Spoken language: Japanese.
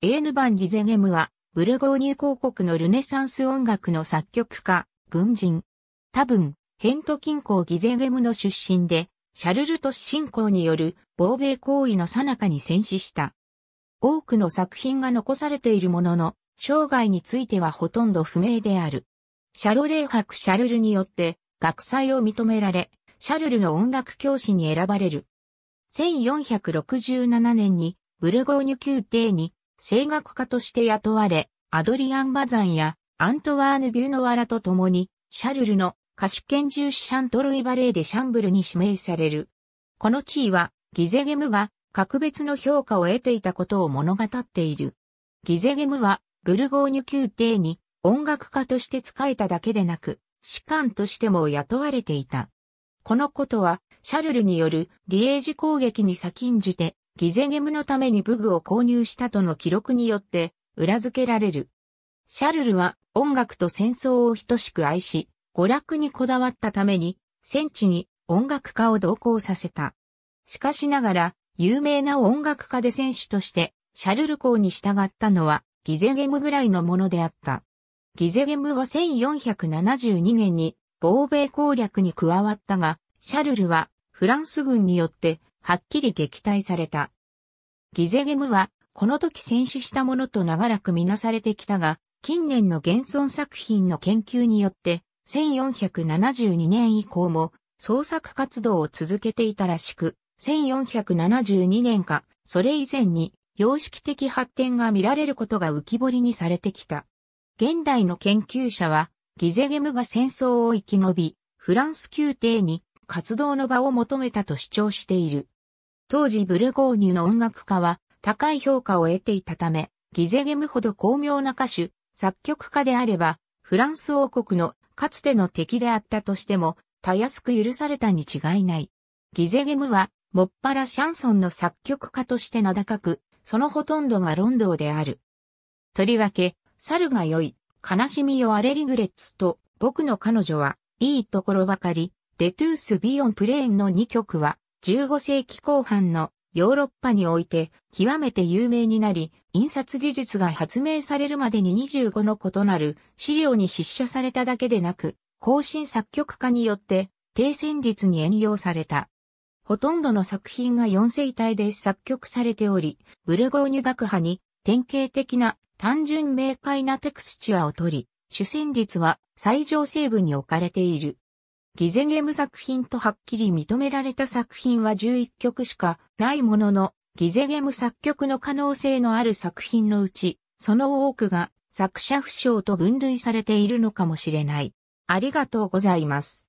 エーヌ・バン・ギゼゲムは、ブルゴーニュ公国のルネサンス音楽の作曲家、軍人。多分、ヘント近郊ギゼゲムの出身で、シャルルトス侵攻による亡命行為の最中に戦死した。多くの作品が残されているものの、生涯についてはほとんど不明である。シャロレー伯シャルルによって、学祭を認められ、シャルルの音楽教師に選ばれる。1467年に、ブルゴーニュ宮廷に声楽家として雇われ、アドリアン・バザンやアントワーヌ・ビュノワラと共に、シャルルの歌手兼重視シャントロイバレーでシャンブルに指名される。この地位は、ギゼゲムが格別の評価を得ていたことを物語っている。ギゼゲムは、ブルゴーニュ宮廷に音楽家として仕えただけでなく、士官としても雇われていた。このことは、シャルルによるリエージ攻撃に先んじて、ギゼゲムのために武具を購入したとの記録によって裏付けられる。シャルルは音楽と戦争を等しく愛し、娯楽にこだわったために、戦地に音楽家を同行させた。しかしながら、有名な音楽家で戦士として、シャルル公に従ったのは、ギゼゲムぐらいのものであった。ギゼゲムは1472年に、亡米攻略に加わったが、シャルルは、フランス軍によって、はっきり撃退された。ギゼゲムは、この時戦死したものと長らくみなされてきたが、近年の現存作品の研究によって、1472年以降も創作活動を続けていたらしく、1472年か、それ以前に、様式的発展が見られることが浮き彫りにされてきた。現代の研究者は、ギゼゲムが戦争を生き延び、フランス宮廷に活動の場を求めたと主張している。当時ブルゴーニュの音楽家は高い評価を得ていたため、ギゼゲムほど巧妙な歌手、作曲家であれば、フランス王国のかつての敵であったとしても、たやすく許されたに違いない。ギゼゲムは、もっぱらシャンソンの作曲家として名高く、そのほとんどがロンドンである。とりわけ、猿が良い、悲しみよアレリグレッツと、僕の彼女は、いいところばかり、デトゥース・ビヨン・プレーンの2曲は、15世紀後半のヨーロッパにおいて極めて有名になり、印刷技術が発明されるまでに25の異なる資料に筆写されただけでなく、後進作曲家によって低旋律に遠用された。ほとんどの作品が4世帯で作曲されており、ブルゴーニュ学派に典型的な単純明快なテクスチュアを取り、主旋律は最上西部に置かれている。ギゼゲム作品とはっきり認められた作品は11曲しかないものの、ギゼゲム作曲の可能性のある作品のうち、その多くが作者不詳と分類されているのかもしれない。ありがとうございます。